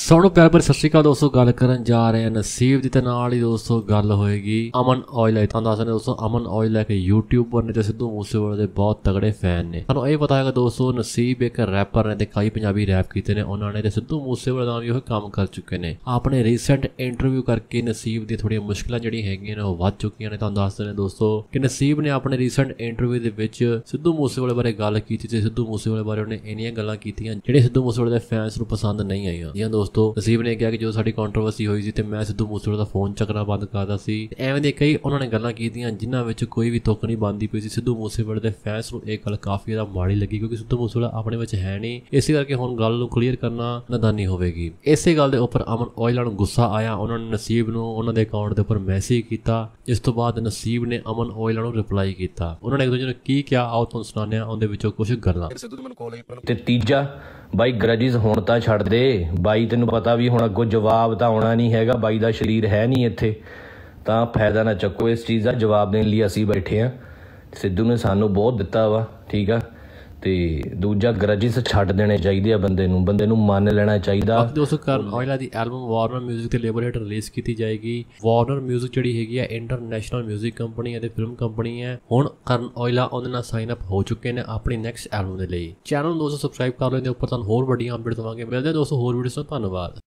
ਸਾਨੂੰ ਪਿਆਰ ਭਰੀ ਸਤਿ ਸ਼੍ਰੀ ਅਕਾਲ ਦੋਸਤੋ ਗੱਲ ਕਰਨ ਜਾ ਰਹੇ ਹਾਂ ਨਸੀਬ ਦੀ ਤੇ ਨਾਲ ਹੀ ਦੋਸਤੋ ਗੱਲ ਹੋਏਗੀ ਅਮਨ ਆਇਲ ਹੈ ਤੁਹਾਨੂੰ ਦੱਸਣਾ ਦੋਸਤੋ ਅਮਨ ਆਇਲ ਹੈ ਕਿ ਯੂਟਿਊਬਰ ਨੇ ਤੇ ਸਿੱਧੂ ਮੂਸੇਵਾਲੇ ਦੇ ਬਹੁਤ ਤਗੜੇ ਫੈਨ ਨੇ ਤੁਹਾਨੂੰ ਇਹ ਪਤਾ ਹੈਗਾ ਦੋਸਤੋ ਨਸੀਬ ਇੱਕ ਰੈਪਰ ਨੇ ਤੇ ਕਈ ਪੰਜਾਬੀ ਰੈਪ ਕੀਤੇ ਨੇ ਉਹਨਾਂ ਨੇ ਤੇ ਸਿੱਧੂ ਮੂਸੇਵਾਲੇ ਦਾ ਵੀ ਉਹ ਕੰਮ ਕਰ ਚੁੱਕੇ ਨੇ ਆਪਣੇ ਰੀਸੈਂਟ ਇੰਟਰਵਿਊ ਕਰਕੇ ਨਸੀਬ ਦੀ ਥੋੜੀਆਂ ਮੁਸ਼ਕਲਾਂ ਜਿਹੜੀਆਂ ਹੈਗੀਆਂ ਨੇ ਉਹ ਵੱਧ ਚੁੱਕੀਆਂ ਨੇ ਤੁਹਾਨੂੰ ਦੱਸਦੇ ਨੇ ਦੋਸਤੋ ਕਿ ਨਸੀਬ ਨੇ ਆਪਣੇ ਰੀਸੈਂਟ ਇੰਟਰਵਿਊ ਦੇ ਵਿੱਚ ਸਿੱਧੂ ਮੂਸੇਵਾਲੇ ਬਾਰੇ ਗੱਲ ਕੀਤੀ ਤੇ ਸਿੱਧੂ ਮੂਸੇਵਾਲੇ ਬਾਰੇ ਉਹਨੇ ਇੰਨੀਆਂ ਗੱਲਾਂ ਕੀਤੀਆਂ ਜਿਹੜੇ ਸਿੱਧੂ ਮੂਸੇਵਾਲੇ ਦੇ ਫੈਨਸ ਨੂੰ ਪਸੰਦ ਨਹੀਂ ਆਈਆਂ ਦੀਆਂ ਦੋਸਤੋ ਦੋਸਤੋ ਨਸੀਬ ਨੇ ਕਿਹਾ ਕਿ ਜੋ ਸਾਡੀ ਕੰਟਰੋਵਰਸੀ ਹੋਈ ਸੀ ਤੇ ਮੈਂ ਸਿੱਧੂ ਮੂਸੇਵਾਲੇ ਦਾ ਫੋਨ ਚੱਕਣਾ ਬੰਦ ਕਰਦਾ ਸੀ ਐਵੇਂ ਦੇ ਕਈ ਉਹਨਾਂ ਨੇ ਗੱਲਾਂ ਕੀਤੀਆਂ ਜਿਨ੍ਹਾਂ ਵਿੱਚ ਕੋਈ ਵੀ ਤੁਕ ਨਹੀਂ ਬੰਦੀ ਪਈ ਸੀ ਸਿੱਧੂ ਮੂਸੇਵਾਲੇ ਦੇ ਫੈਨਸ ਨੂੰ ਇਹ ਗੱਲ ਕਾਫੀ ਜ਼ਿਆਦਾ ਮਾੜੀ ਲੱਗੀ ਕਿਉਂਕਿ ਸਿੱਧੂ ਮੂਸੇਵਾਲਾ ਆਪਣੇ ਵਿੱਚ ਹੈ ਨਹੀਂ ਇਸੇ ਕਰਕੇ ਹੁਣ ਗੱਲ ਨੂੰ ਕਲੀਅਰ ਕਰਨਾ ਨਦਾਨੀ ਹੋਵੇਗੀ ਇਸੇ ਗੱਲ ਦੇ ਉੱਪਰ ਅਮਨ ਔਇਲਾ ਨੂੰ ਗੁੱਸਾ ਆਇਆ ਉਹਨਾਂ ਨੇ ਨਸੀਬ ਨੂੰ ਉਹਨਾਂ ਦੇ ਅਕਾਊਂਟ ਦੇ ਉੱਪਰ ਮੈਸੇਜ ਕੀਤਾ ਇਸ ਤੋਂ ਬਾਅਦ ਨਸੀਬ ਨੇ ਅਮਨ ਔਇਲਾ ਨੂੰ ਰਿਪਲਾਈ ਕੀਤਾ ਉਹਨਾਂ ਨੇ ਇੱਕ ਦੂਜੇ ਨੂੰ ਕੀ ਕਿਹਾ ਆਓ ਤੁਹਾਨੂੰ ਸੁਣਾਉਂਦੇ ਆ ਉਹਦੇ ਵਿੱਚੋਂ ਕੁਝ ਗੱਲਾਂ ਤੇ ਤੀਜਾ ਬਾਈ ਗਰਜਿਸ ਹੁਣ ਤਾਂ ਛੱਡ ਦੇ ਬਾਈ ਤੈਨੂੰ ਪਤਾ ਵੀ ਹੁਣ ਅੱਗੋਂ ਜਵਾਬ ਤਾਂ ਆਉਣਾ ਨਹੀਂ ਹੈਗਾ ਬਾਈ ਦਾ ਸ਼ਰੀਰ ਹੈ ਨਹੀਂ ਇੱਥੇ ਤਾਂ ਫਾਇਦਾ ਨਾ ਚੱਕੋ ਇਸ ਚੀਜ਼ ਦਾ ਜਵਾਬ ਦੇਣ ਲਈ ਅਸੀਂ ਬੈਠੇ ਆ ਸਿੱਧੂ ਨੇ ਸਾਨੂੰ ਬਹੁਤ ਦਿੱਤਾ ਵਾ ਠੀਕ ਆ ਤੇ ਦੂਜਾ ਗਰਜਿਸ ਛੱਡ ਦੇਣੇ ਚਾਹੀਦੇ ਆ ਬੰਦੇ ਨੂੰ ਬੰਦੇ ਨੂੰ ਮੰਨ ਲੈਣਾ ਚਾਹੀਦਾ ਦੋਸਤੋ ਕਰਨ ਔਇਲਾ ਦੀ ਐਲਬਮ ਵਾਰਨਰ 뮤직 ਤੇ ਲੇਬਲ ਹੇਠ ਰਿਲੀਜ਼ ਕੀਤੀ ਜਾਏਗੀ ਵਾਰਨਰ 뮤직 ਜਿਹੜੀ ਹੈਗੀ ਆ ਇੰਟਰਨੈਸ਼ਨਲ 뮤직 ਕੰਪਨੀ ਤੇ ਫਿਲਮ ਕੰਪਨੀ ਹੈ ਹੁਣ ਕਰਨ ਔਇਲਾ ਉਹਨਾਂ ਨਾਲ ਸਾਈਨ ਅਪ ਹੋ ਚੁੱਕੇ ਨੇ ਆਪਣੀ ਨੈਕਸਟ ਐਲਬਮ ਦੇ ਲਈ ਚੈਨਲ ਨੂੰ ਦੋਸਤੋ ਸਬਸਕ੍ਰਾਈਬ ਕਰ ਲਓ ਉੱਪਰ ਤੁਹਾਨੂੰ ਹੋਰ ਵੱਡੀਆਂ ਅਪਡੇਟ ਦਵਾਂਗੇ ਮਿਲਦੇ ਦੋਸਤੋ ਹੋਰ ਵੀਡੀਓਸ ਨਾਲ ਧੰਨਵਾਦ